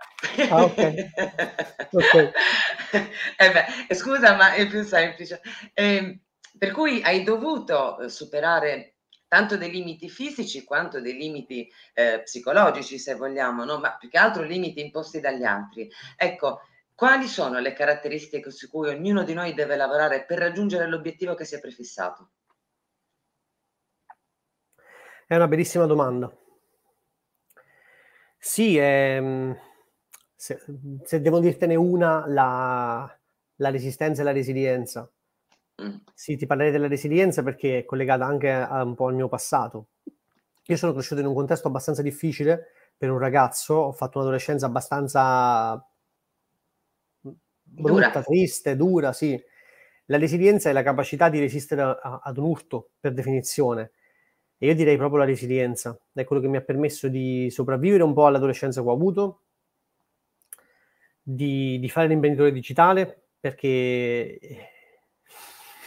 Ah, ok. (laughs) okay. eh beh, scusa, ma è più semplice. Eh, per cui hai dovuto eh, superare tanto dei limiti fisici quanto dei limiti eh, psicologici, se vogliamo, no? ma più che altro limiti imposti dagli altri. Ecco, quali sono le caratteristiche su cui ognuno di noi deve lavorare per raggiungere l'obiettivo che si è prefissato? È una bellissima domanda. Sì, ehm, se, se, devo dirtene una, la, la resistenza e la resilienza Mm. Sì, ti parlerei della resilienza perché è collegata anche a, un po' al mio passato. Io sono cresciuto in un contesto abbastanza difficile per un ragazzo, ho fatto un'adolescenza abbastanza mm, brutta, dura. triste, dura, sì. La resilienza è la capacità di resistere a, a, ad un urto, per definizione. E io direi proprio la resilienza, è quello che mi ha permesso di sopravvivere un po' all'adolescenza che ho avuto, di, di fare l'imprenditore digitale, perché eh,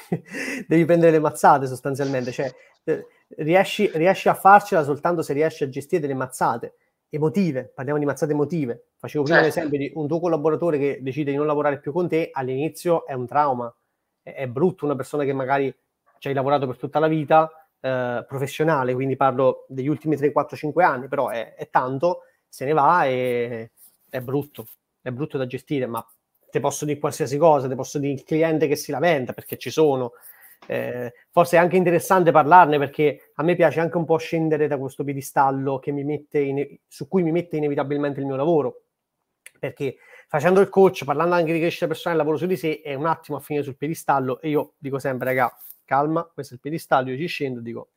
(laughs) devi prendere le mazzate sostanzialmente, cioè eh, riesci, riesci, a farcela soltanto se riesci a gestire delle mazzate emotive, parliamo di mazzate emotive. Facevo prima certo. l'esempio di un tuo collaboratore che decide di non lavorare più con te, all'inizio è un trauma, è, è brutto una persona che magari ci hai lavorato per tutta la vita, eh, professionale, quindi parlo degli ultimi 3, 4, 5 anni, però è, è tanto, se ne va e è brutto, è brutto da gestire, ma te posso dire qualsiasi cosa, te posso dire il cliente che si lamenta perché ci sono. Eh, forse è anche interessante parlarne perché a me piace anche un po' scendere da questo piedistallo che mi in, su cui mi mette inevitabilmente il mio lavoro. Perché facendo il coach, parlando anche di crescita personale, lavoro su di sé, è un attimo a finire sul piedistallo e io dico sempre, raga, calma, questo è il piedistallo, io ci scendo, dico,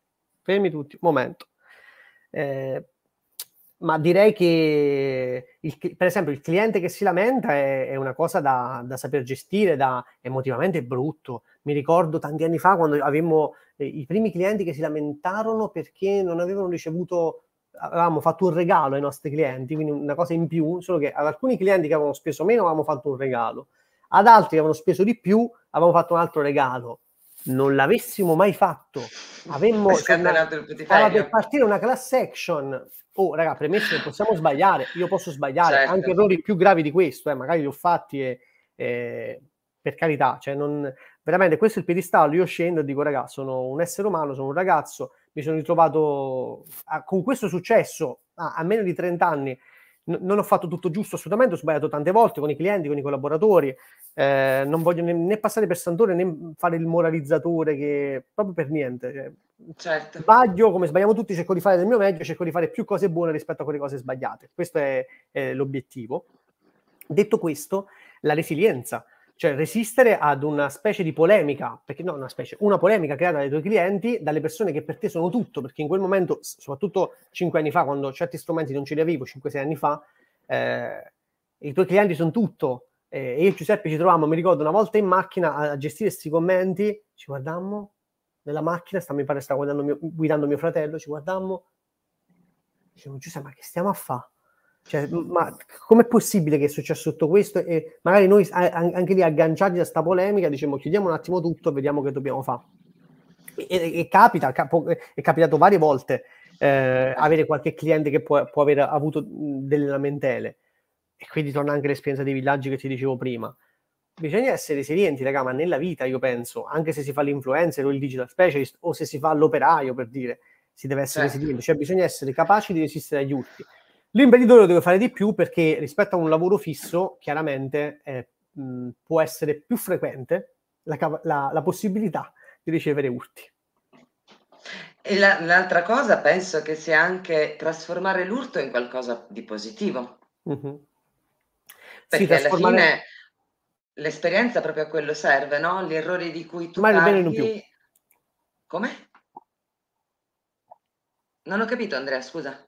fermi tutti, un momento. Eh, ma direi che il, per esempio il cliente che si lamenta è, è una cosa da, da saper gestire, da, emotivamente brutto. Mi ricordo tanti anni fa quando avevamo eh, i primi clienti che si lamentarono perché non avevano ricevuto, avevamo fatto un regalo ai nostri clienti, quindi una cosa in più, solo che ad alcuni clienti che avevano speso meno avevamo fatto un regalo, ad altri che avevano speso di più avevamo fatto un altro regalo non l'avessimo mai fatto, avremmo per cioè, partire una class action oh raga, premesso che possiamo sbagliare, io posso sbagliare, certo. anche errori più gravi di questo, eh, magari li ho fatti e, e per carità, cioè non, veramente questo è il piedistallo, io scendo e dico raga, sono un essere umano, sono un ragazzo, mi sono ritrovato a, con questo successo a, a meno di 30 anni, n- non ho fatto tutto giusto assolutamente, ho sbagliato tante volte con i clienti, con i collaboratori, eh, non voglio né, né, passare per santore né fare il moralizzatore che proprio per niente, cioè, Certo. Sbaglio, come sbagliamo tutti, cerco di fare del mio meglio, cerco di fare più cose buone rispetto a quelle cose sbagliate. Questo è, è l'obiettivo. Detto questo, la resilienza, cioè resistere ad una specie di polemica, perché no, una specie, una polemica creata dai tuoi clienti, dalle persone che per te sono tutto, perché in quel momento, soprattutto 5 anni fa, quando certi strumenti non ce li avevo, 5-6 anni fa, eh, i tuoi clienti sono tutto. Eh, e io e Giuseppe ci trovavamo, mi ricordo, una volta in macchina a, a gestire questi commenti, ci guardammo, nella macchina, sta, mi pare sta guardando mio, guidando mio fratello, ci guardammo, dicevo Giuseppe ma che stiamo a fare? Cioè, ma com'è possibile che è successo tutto questo? E magari noi anche lì agganciati a questa polemica diciamo chiudiamo un attimo tutto e vediamo che dobbiamo fare. E, e, e capita, capo, è capitato varie volte eh, avere qualche cliente che può, può aver avuto delle lamentele. E quindi torna anche l'esperienza dei villaggi che ti dicevo prima bisogna essere resilienti, raga, ma nella vita io penso, anche se si fa l'influencer o il digital specialist o se si fa l'operaio per dire, si deve essere certo. salienti, cioè bisogna essere capaci di resistere agli urti. L'imprenditore lo deve fare di più perché rispetto a un lavoro fisso, chiaramente eh, mh, può essere più frequente la, la, la, possibilità di ricevere urti. E la, l'altra cosa penso che sia anche trasformare l'urto in qualcosa di positivo. Mm-hmm. Perché sì, trasformare... alla fine l'esperienza proprio a quello serve, no? L'errore di cui tu Mai parli... non più. Come? Non ho capito Andrea, scusa.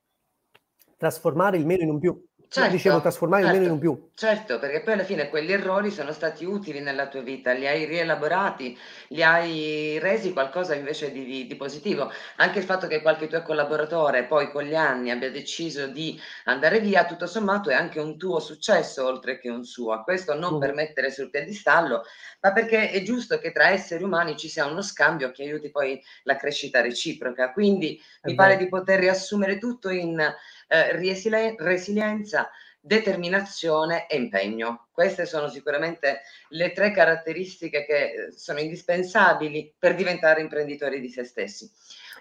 Trasformare il meno in un più. Cioè, certo, dicevo, trasformare certo, il meno in un più. Certo, perché poi alla fine quegli errori sono stati utili nella tua vita, li hai rielaborati, li hai resi qualcosa invece di, di, di positivo. Anche il fatto che qualche tuo collaboratore poi con gli anni abbia deciso di andare via, tutto sommato è anche un tuo successo oltre che un suo. Questo non uh. Mm. per mettere sul piedistallo, ma perché è giusto che tra esseri umani ci sia uno scambio che aiuti poi la crescita reciproca. Quindi mi pare di poter riassumere tutto in eh, resili- resilienza, determinazione e impegno. Queste sono sicuramente le tre caratteristiche che eh, sono indispensabili per diventare imprenditori di se stessi.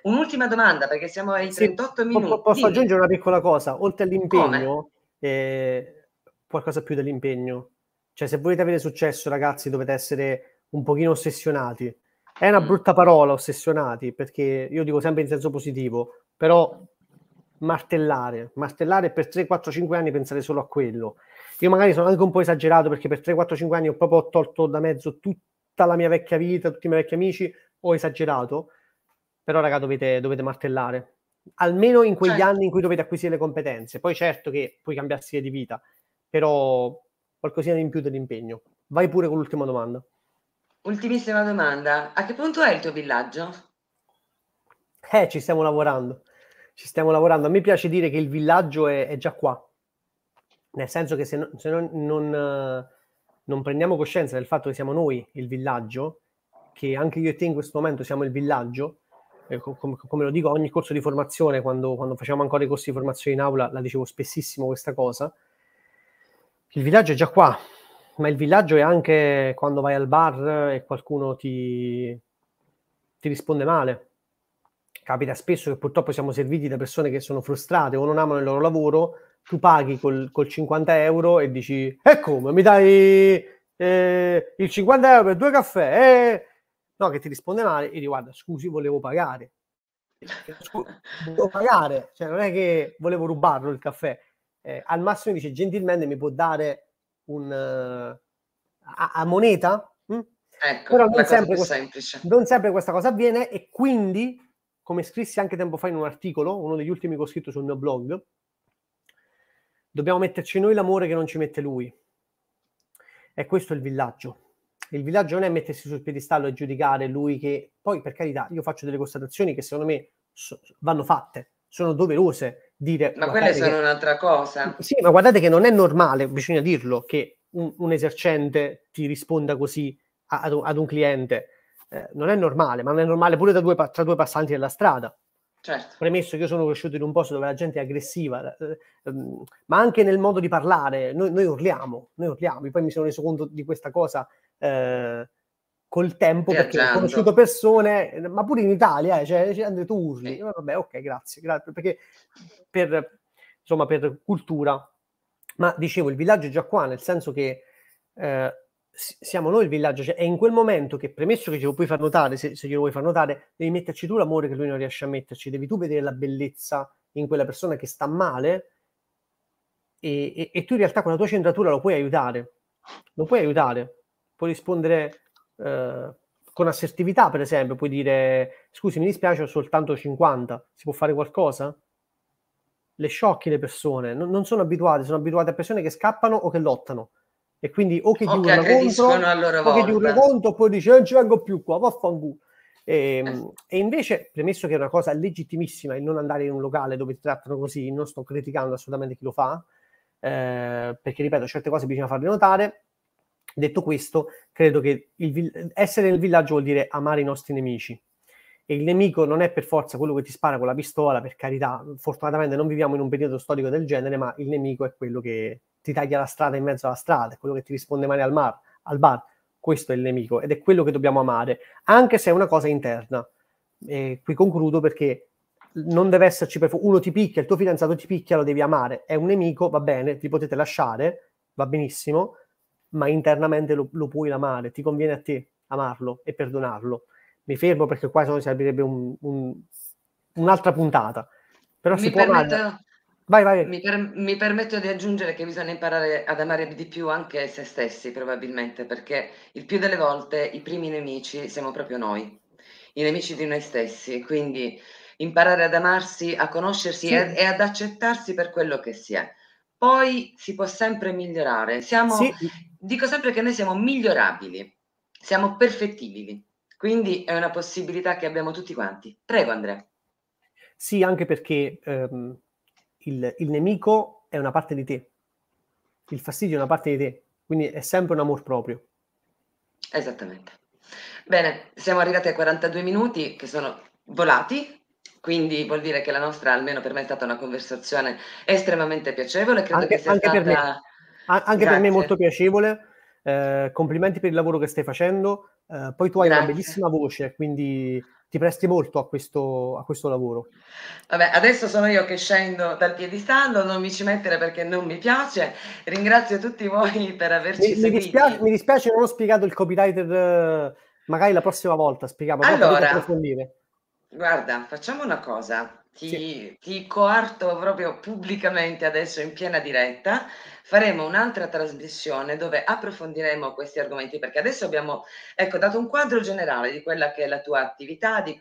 Un'ultima domanda, perché siamo ai 38 sì, minuti. Posso Dimmi. aggiungere una piccola cosa? Oltre all'impegno, eh, qualcosa più dell'impegno. Cioè, se volete avere successo, ragazzi, dovete essere un pochino ossessionati. È una mm. brutta parola, ossessionati, perché io dico sempre in senso positivo, però martellare, martellare per 3, 4, 5 anni pensare solo a quello. Io magari sono anche un po' esagerato perché per 3, 4, 5 anni ho proprio tolto da mezzo tutta la mia vecchia vita, tutti i miei vecchi amici, ho esagerato, però raga dovete, dovete martellare, almeno in quegli certo. anni in cui dovete acquisire le competenze. Poi certo che puoi cambiare stile di vita, però qualcosina in più dell'impegno. Vai pure con l'ultima domanda. Ultimissima domanda, a che punto è il tuo villaggio? Eh, ci stiamo lavorando ci stiamo lavorando. A me piace dire che il villaggio è, è già qua, nel senso che se, no, se no, non, eh, non, prendiamo coscienza del fatto che siamo noi il villaggio, che anche io e te in questo momento siamo il villaggio, eh, come lo dico ogni corso di formazione, quando, quando facciamo ancora i corsi di formazione in aula, la dicevo spessissimo questa cosa, il villaggio è già qua, ma il villaggio è anche quando vai al bar eh, e qualcuno ti, ti risponde male capita spesso che purtroppo siamo serviti da persone che sono frustrate o non amano il loro lavoro, tu paghi col, col 50 euro e dici, eh, e mi dai eh, il 50 euro per due caffè? Eh? No, che ti risponde male e guarda, scusi, volevo pagare. Scusi, volevo pagare, cioè non è che volevo rubarlo il caffè. Eh, al massimo dice, gentilmente mi può dare un... Uh, a, a, moneta? Mm? Ecco, non sempre, questa, non sempre questa cosa avviene e quindi come scrissi anche tempo fa in un articolo, uno degli ultimi che ho scritto sul mio blog, dobbiamo metterci noi l'amore che non ci mette lui. E questo è il villaggio. Il villaggio non è mettersi sul piedistallo e giudicare lui che poi, per carità, io faccio delle constatazioni che secondo me so, vanno fatte, sono doverose dire... Ma quelle sono che... un'altra cosa. Sì, ma guardate che non è normale, bisogna dirlo, che un, un esercente ti risponda così a, ad, un, ad un cliente eh, non è normale, ma non è normale pure due, tra due passanti della strada. Certo. Premesso che io sono cresciuto in un posto dove la gente è aggressiva, eh, ehm, ma anche nel modo di parlare, noi, noi urliamo, noi urliamo. E poi mi sono reso conto di questa cosa eh, col tempo, Viaggiando. perché ho conosciuto persone, ma pure in Italia, eh, cioè, cioè tu urli, sì. Eh, vabbè, ok, grazie, grazie, perché per, insomma, per cultura. Ma dicevo, il villaggio è già qua, nel senso che eh, siamo noi il villaggio, cioè è in quel momento che premesso che ce lo puoi far notare, se, se glielo vuoi far notare, devi metterci tu l'amore che lui non riesce a metterci, devi tu vedere la bellezza in quella persona che sta male e, e, e tu in realtà con la tua centratura lo puoi aiutare, lo puoi aiutare, puoi rispondere eh, con assertività per esempio, puoi dire scusi mi dispiace ho soltanto 50, si può fare qualcosa? Le sciocchi le persone, non, non sono abituate, sono abituate a persone che scappano o che lottano e quindi o che ti urla contro, o che ti urla contro, poi dice non ci vengo più qua, vaffanculo. E, ehm, eh. e, invece, premesso che è una cosa legittimissima il non andare in un locale dove ti trattano così, non sto criticando assolutamente chi lo fa, eh, perché ripeto, certe cose bisogna farle notare. Detto questo, credo che il, essere nel villaggio vuol dire amare i nostri nemici. E il nemico non è per forza quello che ti spara con la pistola, per carità, fortunatamente non viviamo in un periodo storico del genere, ma il nemico è quello che, ti taglia la strada in mezzo alla strada, è quello che ti risponde male al, mar, al bar. Questo è il nemico ed è quello che dobbiamo amare, anche se è una cosa interna. E qui concludo perché non deve esserci per uno ti picchia, il tuo fidanzato ti picchia, lo devi amare, è un nemico, va bene, ti potete lasciare, va benissimo, ma internamente lo, lo puoi amare, ti conviene a te amarlo e perdonarlo. Mi fermo perché qua sennò servirebbe un, un, un'altra puntata. Però mi si permetto, può amare. Vai, vai. Mi, per- mi, permetto di aggiungere che bisogna imparare ad amare di più anche se stessi, probabilmente, perché il più delle volte i primi nemici siamo proprio noi, i nemici di noi stessi. Quindi imparare ad amarsi, a conoscersi sì. e, e, ad accettarsi per quello che si è. Poi si può sempre migliorare. Siamo, sì. Dico sempre che noi siamo migliorabili, siamo perfettibili. Quindi è una possibilità che abbiamo tutti quanti. Prego, Andrea. Sì, anche perché. Ehm il, il nemico è una parte di te, il fastidio è una parte di te, quindi è sempre un amor proprio. Esattamente. Bene, siamo arrivati a 42 minuti che sono volati, quindi vuol dire che la nostra, almeno per me, è stata una conversazione estremamente piacevole. Credo anche, che sia anche stata... Per me. An- anche per me molto piacevole. Eh, complimenti per il lavoro che stai facendo. Eh, poi tu hai Grazie. una bellissima voce, quindi ti presti molto a questo, a questo, lavoro. Vabbè, adesso sono io che scendo dal piedistallo, non mi ci mettere perché non mi piace. Ringrazio tutti voi per averci mi, seguito. Mi dispiace, mi dispiace non ho spiegato il copywriter, eh, magari la prossima volta spieghiamo. Allora, guarda, facciamo una cosa. Ti, sì. ti coarto proprio pubblicamente adesso in piena diretta faremo un'altra trasmissione dove approfondiremo questi argomenti perché adesso abbiamo ecco, dato un quadro generale di quella che è la tua attività, di,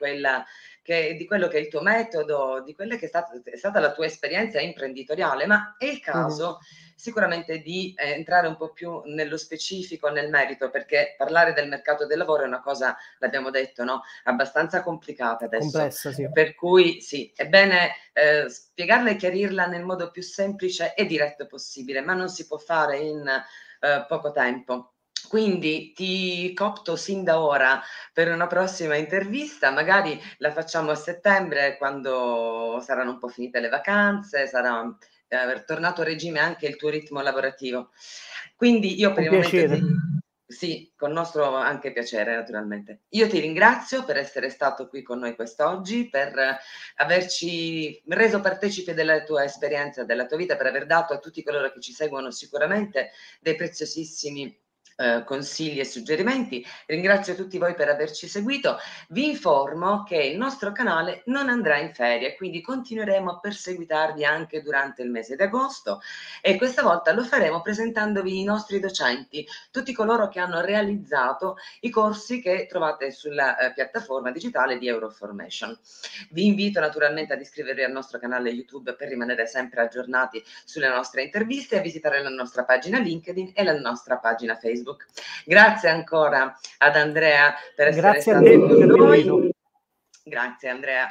che, di quello che è il tuo metodo, di quella che è stata, è stata la tua esperienza imprenditoriale, ma è il mm. caso... Mm sicuramente di eh, entrare un po' più nello specifico, nel merito, perché parlare del mercato del lavoro è una cosa, l'abbiamo detto, no? abbastanza complicata adesso. Complessa, sì. Per cui sì, è bene eh, spiegarla e chiarirla nel modo più semplice e diretto possibile, ma non si può fare in eh, poco tempo. Quindi ti copto sin da ora per una prossima intervista, magari la facciamo a settembre quando saranno un po' finite le vacanze, sarà eh, aver tornato a regime anche il tuo ritmo lavorativo. Quindi io per un il piacere. momento... Sì, con nostro anche piacere naturalmente. Io ti ringrazio per essere stato qui con noi quest'oggi, per averci reso partecipe della tua esperienza, della tua vita, per aver dato a tutti coloro che ci seguono sicuramente dei preziosissimi eh, consigli e suggerimenti. Ringrazio tutti voi per averci seguito. Vi informo che il nostro canale non andrà in ferie, quindi continueremo a perseguitarvi anche durante il mese di agosto e questa volta lo faremo presentandovi i nostri docenti, tutti coloro che hanno realizzato i corsi che trovate sulla eh, piattaforma digitale di Euroformation. Vi invito naturalmente ad iscrivervi al nostro canale YouTube per rimanere sempre aggiornati sulle nostre interviste e a visitare la nostra pagina LinkedIn e la nostra pagina Facebook. Facebook. Grazie ancora ad Andrea per essere Grazie stato con noi. Grazie Andrea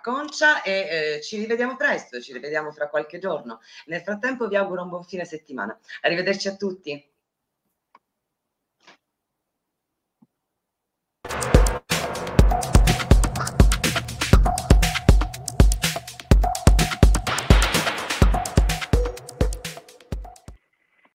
Concia e eh, ci rivediamo presto, ci rivediamo fra qualche giorno. Nel frattempo vi auguro un buon fine settimana. Arrivederci a tutti.